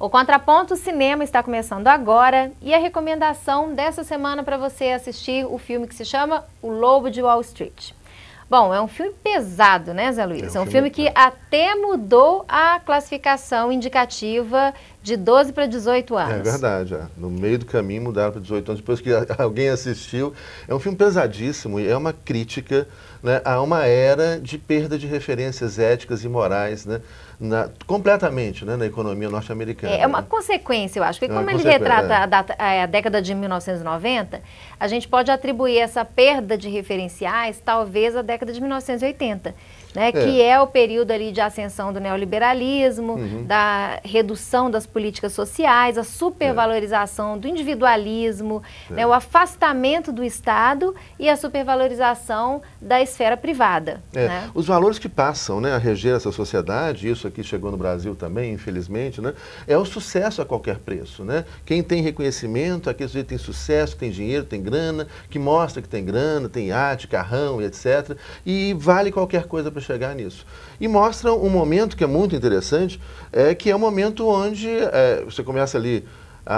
O Contraponto Cinema está começando agora e a recomendação dessa semana para você assistir o filme que se chama O Lobo de Wall Street. Bom, é um filme pesado, né, Zé Luiz? É um, é um filme, filme, que até mudou a classificação indicativa de 12 para 18 anos. É verdade, é. no meio do caminho mudaram para 18 anos, depois que alguém assistiu. É um filme pesadíssimo e é uma crítica né, a uma era de perda de referências éticas e morais, né, na, completamente né, na economia norte-americana. É, é uma né. consequência, eu acho, porque é como ele retrata é. a, data, é, a, década de 1990, a gente pode atribuir essa perda de referenciais talvez à década de 1980 né, é. que é o período ali de ascensão do neoliberalismo, uhum. da redução das políticas sociais, a supervalorização é. do individualismo, é. né, o afastamento do Estado e a supervalorização da esfera privada. É. Né? Os valores que passam né, a reger essa sociedade, isso aqui chegou no Brasil também, infelizmente, né, é o sucesso a qualquer preço. Né? Quem tem reconhecimento, aquele sujeito tem sucesso, tem dinheiro, tem grana, que mostra que tem grana, tem arte, carrão e etc. E vale qualquer coisa para para chegar nisso. E mostra um momento que é muito interessante, é, que é o um momento onde é, você começa ali a,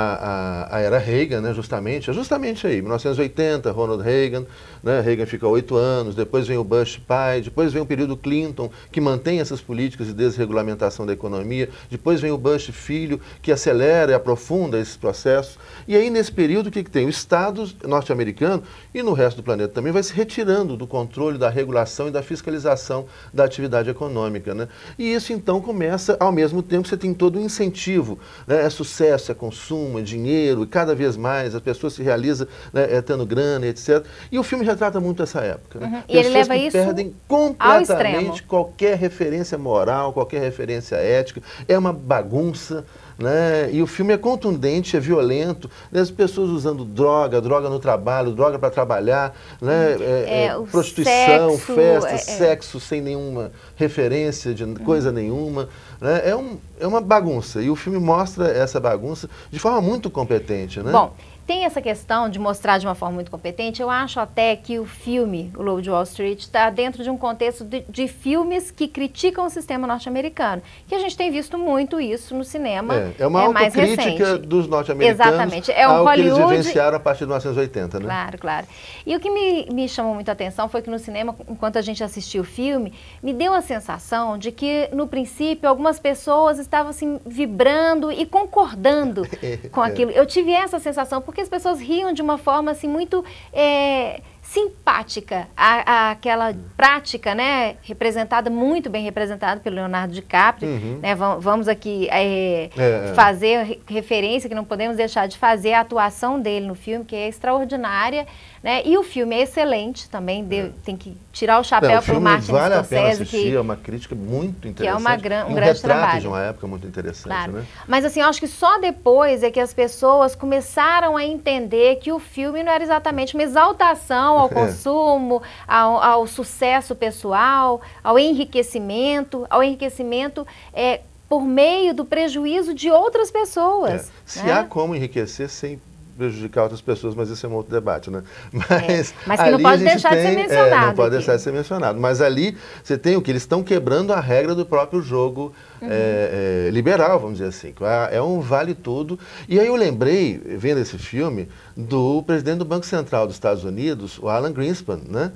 a, a, era Reagan, né, justamente, é justamente aí, 1980, Ronald Reagan, né, Reagan fica oito anos, depois vem o Bush pai, depois vem o período Clinton, que mantém essas políticas de desregulamentação da economia, depois vem o Bush filho, que acelera e aprofunda esses processos, e aí nesse período o que, que tem? O Estado norte-americano e no resto do planeta também vai se retirando do controle, da regulação e da fiscalização da atividade econômica, né? E isso então começa, ao mesmo tempo, você tem todo o um incentivo, né? é sucesso, é consumo, dinheiro, e cada vez mais as pessoas se realizam né, é, tendo grana, etc. E o filme retrata muito essa época. Né? Uhum. Pessoas ele leva que isso perdem completamente qualquer referência moral, qualquer referência ética. É uma bagunça. Né? E o filme é contundente, é violento, né? as pessoas usando droga, droga no trabalho, droga para trabalhar, né? Uhum. É, é, é prostituição, sexo, festa, é, é, sexo sem nenhuma referência de coisa uhum. nenhuma. Né? É, um, é uma bagunça. E o filme mostra essa bagunça de forma muito competente. Né? Bom, tem essa questão de mostrar de uma forma muito competente. Eu acho até que o filme O Lobo de Wall Street está dentro de um contexto de, de, filmes que criticam o sistema norte-americano, que a gente tem visto muito isso no cinema. É, é uma é autocrítica dos norte-americanos. Exatamente. É o ao Hollywood... que eles vivenciaram a partir de 1980, né? Claro, claro. E o que me, me chamou muito a atenção foi que no cinema, enquanto a gente assistiu o filme, me deu a sensação de que, no princípio, algumas pessoas estavam assim, vibrando e concordando é, com é. aquilo. Eu tive essa sensação, porque que as pessoas riam de uma forma assim muito é, simpática aquela hum. prática, né? Representada, muito bem representada pelo Leonardo DiCaprio. Uhum. Né? Vamos aqui é, é. é. fazer referência, que não podemos deixar de fazer, a atuação dele no filme, que é extraordinária. Né? E o filme é excelente também, é. tem que tirar o chapéu para o Martin vale Scorsese. Vale a pena assistir, que, é uma crítica muito interessante. Que é uma gran, um, um grande trabalho. de uma época muito interessante, claro. né? Mas assim, eu acho que só depois é que as pessoas começaram a entender que o filme não era exatamente uma exaltação relação ao é. consumo, ao, ao, sucesso pessoal, ao enriquecimento, ao enriquecimento é, por meio do prejuízo de outras pessoas. É. Se né? há como enriquecer sem prejudicar outras pessoas, mas isso é um outro debate, né? É, mas, é, mas que não pode deixar tem, de ser mencionado. É, não pode deixar de ser mencionado. Mas ali você tem o que? Eles estão quebrando a regra do próprio jogo uhum. é, é liberal, vamos dizer assim. É, é um vale tudo. E aí eu lembrei, vendo esse filme, do presidente do Banco Central dos Estados Unidos, o Alan Greenspan, né?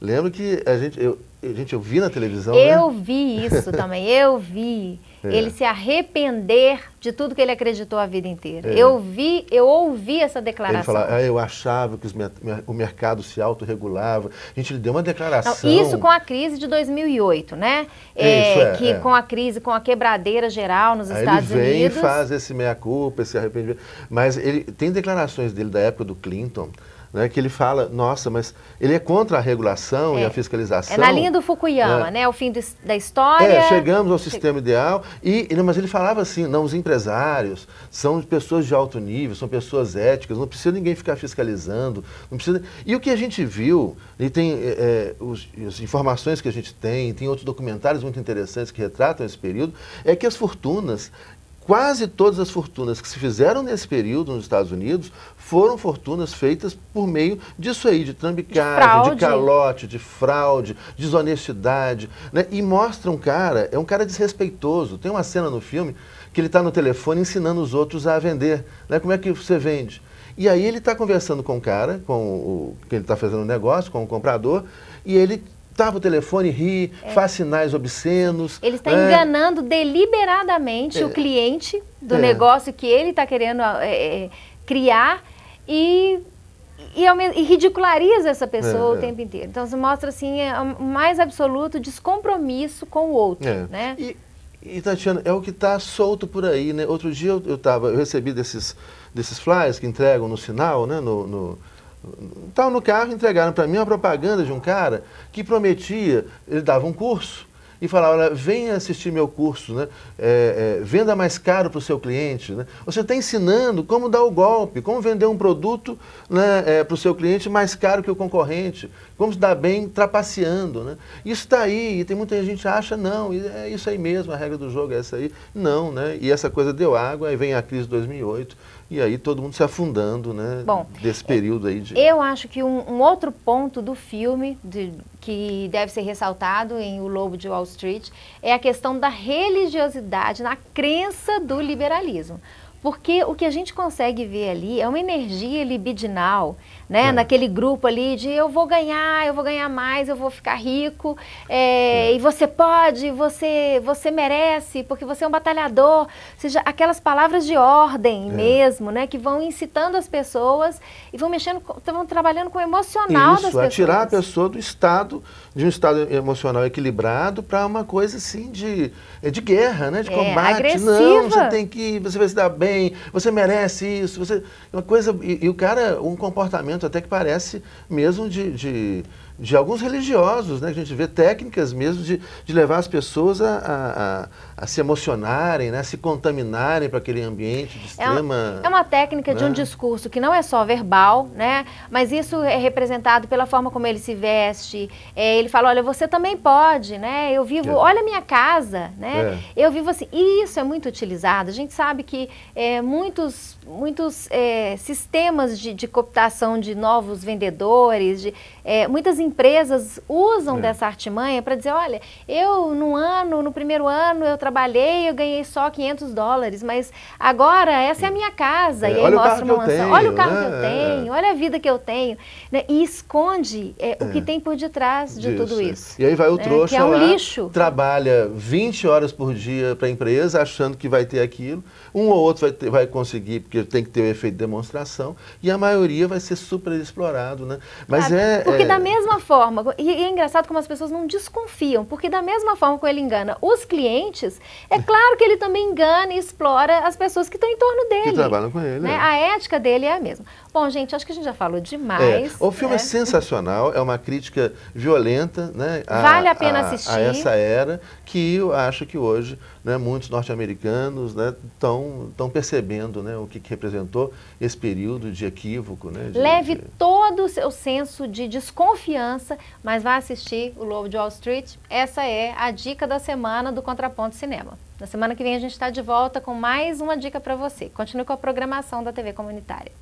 Lembro que a gente, eu, gente, eu vi na televisão. Né? Eu né? vi isso também, eu vi. É. Ele se arrepender de tudo que ele acreditou a vida inteira. É. Eu vi, eu ouvi essa declaração. Ele falou ah, eu achava que os, o mercado se autorregulava. A gente, lhe deu uma declaração. Não, isso com a crise de 2008, né? É, isso, é, é que é. com a crise, com a quebradeira geral nos Aí Estados ele vem Unidos. E faz esse meia-culpa, esse arrependimento. Mas ele tem declarações dele da época do Clinton né, que ele fala, nossa, mas ele é contra a regulação é. e a é. fiscalização. É na linha do Fukuyama, né, né o fim da história. É, chegamos ao sistema ideal, e, mas ele falava assim, não, os empresários são pessoas de alto nível, são pessoas éticas, não precisa ninguém ficar fiscalizando, não precisa... E o que a gente viu, e tem é, os, as informações que a gente tem, tem outros documentários muito interessantes que retratam esse período, é que as fortunas quase todas as fortunas que se fizeram nesse período nos Estados Unidos foram fortunas feitas por meio disso aí, de trambicagem, de, de calote, de fraude, desonestidade. Né? E mostra um cara, é um cara desrespeitoso. Tem uma cena no filme que ele está no telefone ensinando os outros a vender. Né? Como é que você vende? E aí ele está conversando com o cara, com o que ele está fazendo o negócio, com o comprador, e ele tava o telefone, ri, é. faz sinais obscenos. Ele está é. enganando deliberadamente é. o cliente do é. negócio que ele está querendo é, é, criar e, e, e, ridiculariza essa pessoa o tempo inteiro. Então, se mostra assim, o mais absoluto descompromisso com o outro. Né? E, e, Tatiana, é o que está solto por aí. Né? Outro dia eu, eu, tava, eu recebi desses, desses flyers que entregam no sinal, né? no, no Estava no carro, entregaram para mim uma propaganda de um cara que prometia, ele dava um curso e falava, olha, venha assistir meu curso, né? É, é, venda mais caro para o seu cliente. Né? Você está ensinando como dar o golpe, como vender um produto né, é, para o seu cliente mais caro que o concorrente, Vamos dar bem trapaceando, né? Isso está aí, e tem muita gente que acha, não, é isso aí mesmo, a regra do jogo é essa aí. Não, né? E essa coisa deu água, aí vem a crise de 2008, e aí todo mundo se afundando, né? Bom, desse é, período aí de... Eu acho que um, um outro ponto do filme, de, que deve ser ressaltado em O Lobo de Wall Street, é a questão da religiosidade na crença do liberalismo. Porque o que a gente consegue ver ali é uma energia libidinal né? É. Naquele grupo ali de eu vou ganhar, eu vou ganhar mais, eu vou ficar rico, é, é. e você pode, você, você merece, porque você é um batalhador. Ou seja, aquelas palavras de ordem é. mesmo, né? Que vão incitando as pessoas e vão mexendo, estão trabalhando com o emocional Isso, das pessoas. tirar a pessoa do estado, de um estado emocional equilibrado para uma coisa assim de, é, de guerra, né? De é, combate. Agressiva. Não, você tem que, você vai se dar bem, você merece isso, você. Uma coisa. e, e o cara, um comportamento até que parece mesmo de, de de alguns religiosos, né? Que a gente vê técnicas mesmo de, de levar as pessoas a, a, a, a se emocionarem, né? A se contaminarem para aquele ambiente de é extrema... É uma, é uma técnica né? de um né? discurso que não é só verbal, né? Mas isso é representado pela forma como ele se veste. É, ele fala, olha, você também pode, né? Eu vivo, é. olha a minha casa, né? É. Eu vivo assim. E isso é muito utilizado. A gente sabe que é, muitos, muitos sistemas de, de cooptação de novos vendedores, de, muitas empresas usam é. dessa artimanha para dizer, olha, eu no ano, no primeiro ano eu trabalhei, eu ganhei só 500 dólares, mas agora essa é a minha casa. É, e aí mostra uma mansão. Tenho, olha o carro né? que eu é, é. tenho, olha a vida que eu tenho. Né? E esconde é, o que é. tem por detrás de tudo isso. E aí vai o né? trouxa que é um lá, lixo. trabalha 20 horas por dia para a empresa, achando que vai ter aquilo. Um ou outro vai, ter, vai conseguir, porque tem que ter o um efeito de demonstração. E a maioria vai ser super explorado, né? Mas ah, é... Porque da mesma mesma forma, e é engraçado como as pessoas não desconfiam, porque da mesma forma que ele engana os clientes, é claro que ele também engana e explora as pessoas que estão em torno dele. Que trabalham com ele. Né? É. A ética dele é a mesma. Bom, gente, acho que a gente já falou demais. É. O filme é né? sensacional, é uma crítica violenta, né? A, vale a pena a, assistir. A essa era que eu acho que hoje né, muitos norte-americanos estão né, percebendo né, o que, que, representou esse período de equívoco. Né, de, Leve de... todo o seu senso de desconfiança, mas vá assistir o Lobo de Wall Street. Essa é a dica da semana do Contraponto Cinema. Na semana que vem a gente está de volta com mais uma dica para você. Continue com a programação da TV Comunitária.